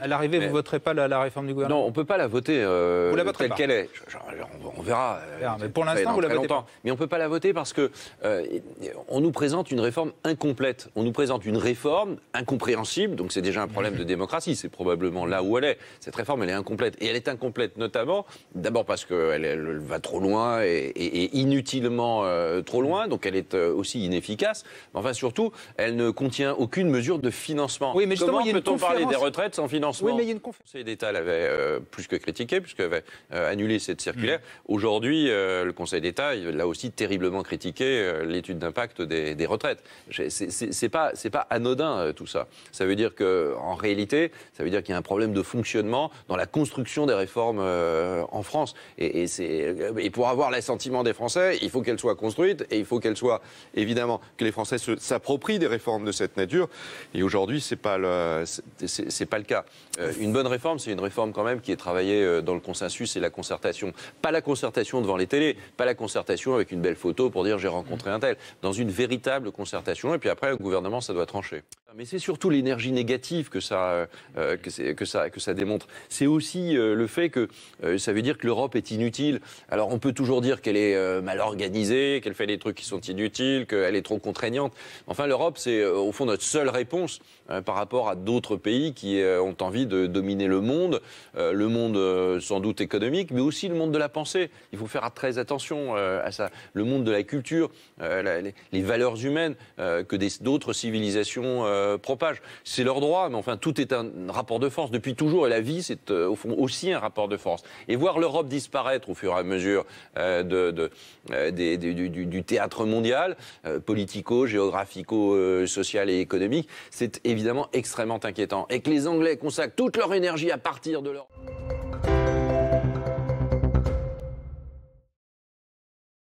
À l'arrivée, vous ne voterez pas la, la, réforme du gouvernement Non, on ne peut pas la voter euh, telle qu'elle est on, verra. mais euh, pour l'instant, vous la votez Mais on ne peut pas la voter parce que euh, on nous présente une réforme incomplète. On nous présente une réforme incompréhensible. Donc c'est déjà un problème de démocratie. C'est probablement là où elle est. Cette réforme, elle est incomplète. Et elle est incomplète notamment, d'abord parce qu'elle elle va trop loin et, inutilement euh, trop loin. Donc elle est aussi inefficace. Mais enfin, surtout, elle ne contient aucune mesure de financement. Oui, mais Comment peut-on parler des retraites sans financement Oui, mais il y a une conférence. Le Conseil d'État l'avait plus que critiqué puisqu'elle avait annulé cette circulaire. Aujourd'hui, euh, le Conseil d'État, a aussi terriblement critiqué euh, l'étude d'impact des, retraites. C'est pas, pas anodin euh, tout ça. Ça veut dire qu'en réalité, ça veut dire qu'il y a un problème de fonctionnement dans la construction des réformes en France. Et, pour avoir l'assentiment des Français, il faut qu'elles soient construites et il faut qu'elles soient, évidemment, que les Français s'approprient des réformes de cette nature. Et aujourd'hui, c'est pas pas le cas. une bonne réforme, c'est une réforme quand même qui est travaillée dans le consensus et la concertation. Pas pas la concertation devant les télés, pas la concertation avec une belle photo pour dire j'ai rencontré un tel. Dans une véritable concertation, et puis après, le gouvernement, ça doit trancher. Ah, mais c'est surtout l'énergie négative que ça, euh, euh, que, que, ça, que ça démontre. C'est aussi euh, le fait que ça veut dire que l'Europe est inutile. Alors on peut toujours dire qu'elle est mal organisée, qu'elle fait des trucs qui sont inutiles, qu'elle est trop contraignante. Enfin l'Europe, c'est au fond notre seule réponse par rapport à d'autres pays qui ont envie de dominer le monde, le monde sans doute économique, mais aussi le monde de la pensée. Il faut faire très attention à ça. Le monde de la culture, les, les, valeurs humaines que d'autres civilisations euh, propage. C'est leur droit, mais enfin, tout est un rapport de force depuis toujours, et la vie, c'est euh, au fond aussi un rapport de force. Et voir l'Europe disparaître au fur et à mesure euh, de, du, du, théâtre mondial, politico, géographico, social et économique, c'est évidemment extrêmement inquiétant. Et que les Anglais consacrent toute leur énergie à partir de leur...